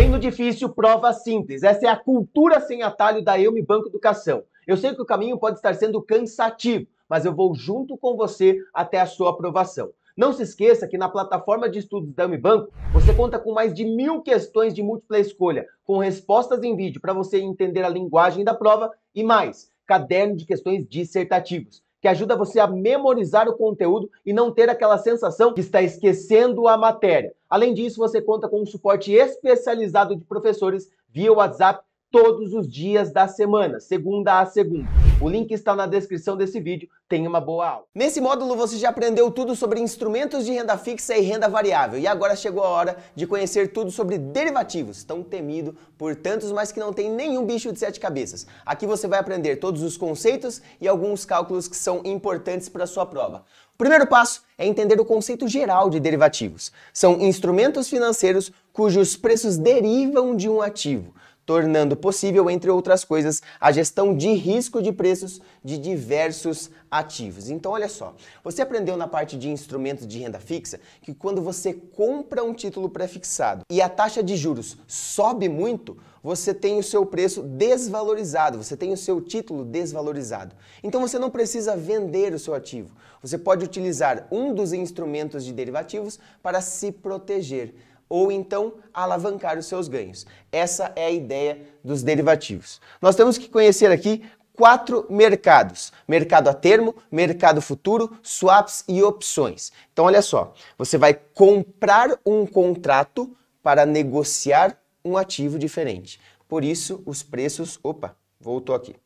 Treino difícil, prova simples. Essa é a cultura sem atalho da EUME Banco Educação. Eu sei que o caminho pode estar sendo cansativo, mas eu vou junto com você até a sua aprovação. Não se esqueça que na plataforma de estudos da Banco você conta com mais de mil questões de múltipla escolha, com respostas em vídeo para você entender a linguagem da prova e mais, caderno de questões dissertativos que ajuda você a memorizar o conteúdo e não ter aquela sensação que está esquecendo a matéria. Além disso, você conta com um suporte especializado de professores via WhatsApp todos os dias da semana, segunda a segunda. O link está na descrição desse vídeo. Tenha uma boa aula. Nesse módulo você já aprendeu tudo sobre instrumentos de renda fixa e renda variável. E agora chegou a hora de conhecer tudo sobre derivativos, tão temido por tantos, mas que não tem nenhum bicho de sete cabeças. Aqui você vai aprender todos os conceitos e alguns cálculos que são importantes para sua prova. O primeiro passo é entender o conceito geral de derivativos. São instrumentos financeiros cujos preços derivam de um ativo tornando possível, entre outras coisas, a gestão de risco de preços de diversos ativos. Então, olha só, você aprendeu na parte de instrumentos de renda fixa que quando você compra um título prefixado e a taxa de juros sobe muito, você tem o seu preço desvalorizado, você tem o seu título desvalorizado. Então você não precisa vender o seu ativo. Você pode utilizar um dos instrumentos de derivativos para se proteger ou então alavancar os seus ganhos. Essa é a ideia dos derivativos. Nós temos que conhecer aqui quatro mercados: mercado a termo, mercado futuro, swaps e opções. Então, olha só, você vai comprar um contrato para negociar um ativo diferente. Por isso, os preços. Opa, voltou aqui.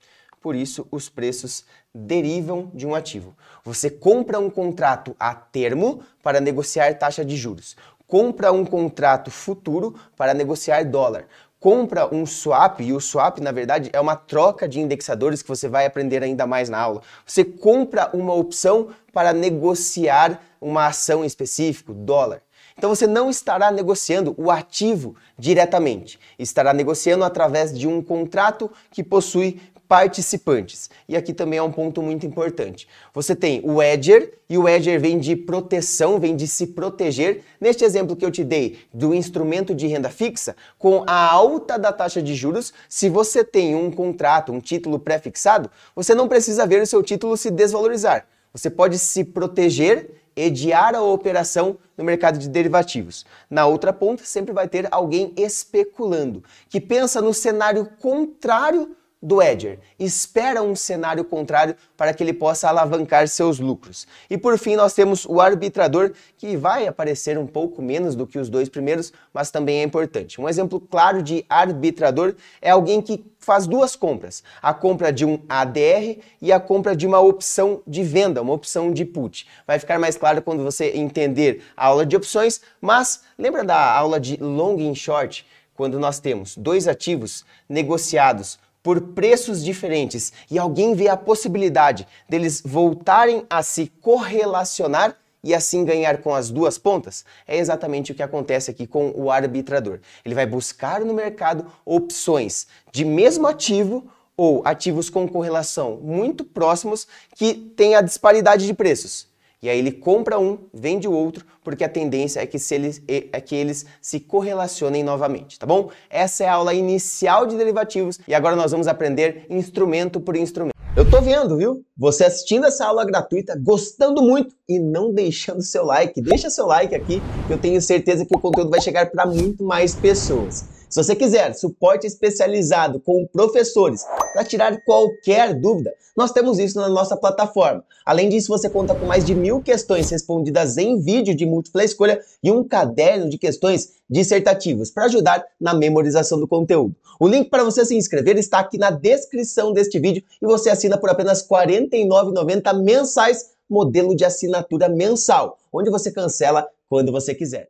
Por isso, os preços derivam de um ativo. Você compra um contrato a termo para negociar taxa de juros compra um contrato futuro para negociar dólar. Compra um swap, e o swap, na verdade, é uma troca de indexadores que você vai aprender ainda mais na aula. Você compra uma opção para negociar uma ação em específico, dólar. Então você não estará negociando o ativo diretamente, estará negociando através de um contrato que possui participantes. E aqui também é um ponto muito importante. Você tem o edger, e o edger vem de proteção, vem de se proteger. Neste exemplo que eu te dei do instrumento de renda fixa, com a alta da taxa de juros, se você tem um contrato, um título pré-fixado, você não precisa ver o seu título se desvalorizar. Você pode se proteger ediar a operação no mercado de derivativos. Na outra ponta, sempre vai ter alguém especulando, que pensa no cenário contrário do Edger. Espera um cenário contrário para que ele possa alavancar seus lucros. E por fim, nós temos o arbitrador, que vai aparecer um pouco menos do que os dois primeiros, mas também é importante. Um exemplo claro de arbitrador é alguém que faz duas compras: a compra de um ADR e a compra de uma opção de venda, uma opção de put. Vai ficar mais claro quando você entender a aula de opções, mas lembra da aula de long and short? Quando nós temos dois ativos negociados por preços diferentes e alguém vê a possibilidade deles voltarem a se correlacionar e assim ganhar com as duas pontas? É exatamente o que acontece aqui com o arbitrador. Ele vai buscar no mercado opções de mesmo ativo ou ativos com correlação muito próximos que têm a disparidade de preços. E aí ele compra um, vende o outro, porque a tendência é que, se eles, é, é que eles se correlacionem novamente, tá bom? Essa é a aula inicial de derivativos e agora nós vamos aprender instrumento por instrumento. Eu tô vendo, viu? Você assistindo essa aula gratuita, gostando muito e não deixando seu like. Deixa seu like aqui, eu tenho certeza que o conteúdo vai chegar para muito mais pessoas. Se você quiser suporte especializado com professores para tirar qualquer dúvida, nós temos isso na nossa plataforma. Além disso, você conta com mais de mil questões respondidas em vídeo de múltipla escolha e um caderno de questões dissertativas para ajudar na memorização do conteúdo. O link para você se inscrever está aqui na descrição deste vídeo e você assina por apenas R$ 49,90 mensais, modelo de assinatura mensal, onde você cancela quando você quiser.